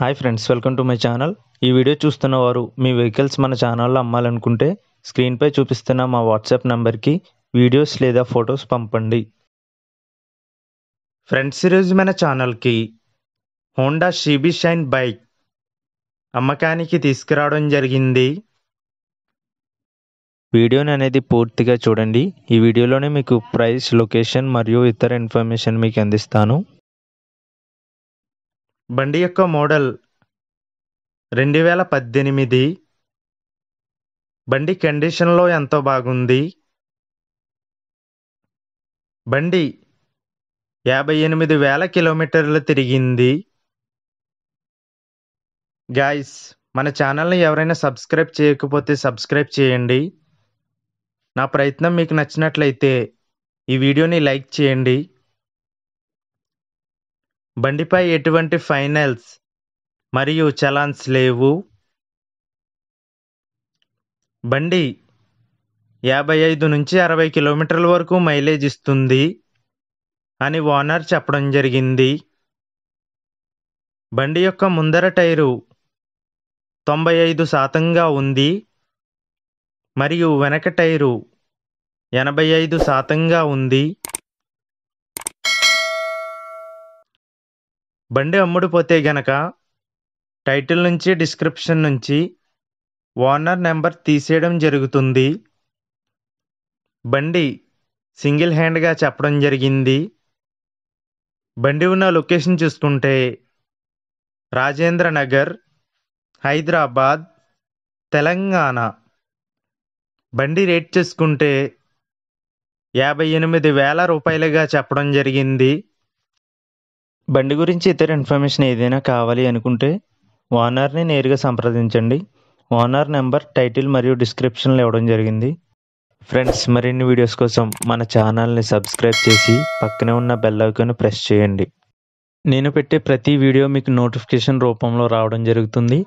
hi friends welcome to my channel ఈ video చూస్తున్న వారు మీ వెహికల్స్ మన ఛానల్లో అమ్మాలనుకుంటే స్క్రీన్పై చూపిస్తున్న మా వాట్సాప్ నెంబర్కి వీడియోస్ లేదా ఫొటోస్ పంపండి ఫ్రెండ్స్ ఈరోజు మన ఛానల్కి హోండా షీబీ షైన్ బైక్ అమ్మకానికి తీసుకురావడం జరిగింది వీడియోని అనేది పూర్తిగా చూడండి ఈ వీడియోలోనే మీకు ప్రైస్ లొకేషన్ మరియు ఇతర ఇన్ఫర్మేషన్ మీకు అందిస్తాను బండి యొక్క మోడల్ రెండు వేల పద్దెనిమిది బండి కండిషన్లో ఎంతో బాగుంది బండి యాభై ఎనిమిది వేల కిలోమీటర్లు తిరిగింది గాయస్ మన ఛానల్ని ఎవరైనా సబ్స్క్రైబ్ చేయకపోతే సబ్స్క్రైబ్ చేయండి నా ప్రయత్నం మీకు నచ్చినట్లయితే ఈ వీడియోని లైక్ చేయండి బండిపై ఎటువంటి ఫైనల్స్ మరియు చలాన్స్ లేవు బండి యాభై ఐదు నుంచి అరవై కిలోమీటర్ల వరకు మైలేజ్ ఇస్తుంది అని ఓనర్ చెప్పడం జరిగింది బండి యొక్క ముందర టైరు తొంభై ఐదు శాతంగా ఉంది మరియు వెనక టైరు ఎనభై ఐదు శాతంగా ఉంది బండి అమ్ముడుపోతే గనక టైటిల్ నుంచి డిస్క్రిప్షన్ నుంచి ఓనర్ నెంబర్ తీసేయడం జరుగుతుంది బండి సింగిల్ హ్యాండ్గా చెప్పడం జరిగింది బండి ఉన్న లొకేషన్ చూసుకుంటే రాజేంద్ర నగర్ హైదరాబాద్ తెలంగాణ బండి రేట్ చేసుకుంటే యాభై ఎనిమిది వేల రూపాయలుగా చెప్పడం జరిగింది బండి గురించి ఇతర ఇన్ఫర్మేషన్ ఏదైనా కావాలి అనుకుంటే ఓనర్ని నేరుగా సంప్రదించండి ఓనర్ నెంబర్ టైటిల్ మరియు డిస్క్రిప్షన్లో ఇవ్వడం జరిగింది ఫ్రెండ్స్ మరిన్ని వీడియోస్ కోసం మన ఛానల్ని సబ్స్క్రైబ్ చేసి పక్కనే ఉన్న బెల్ ఐకాన్ ప్రెస్ చేయండి నేను పెట్టే ప్రతి వీడియో మీకు నోటిఫికేషన్ రూపంలో రావడం జరుగుతుంది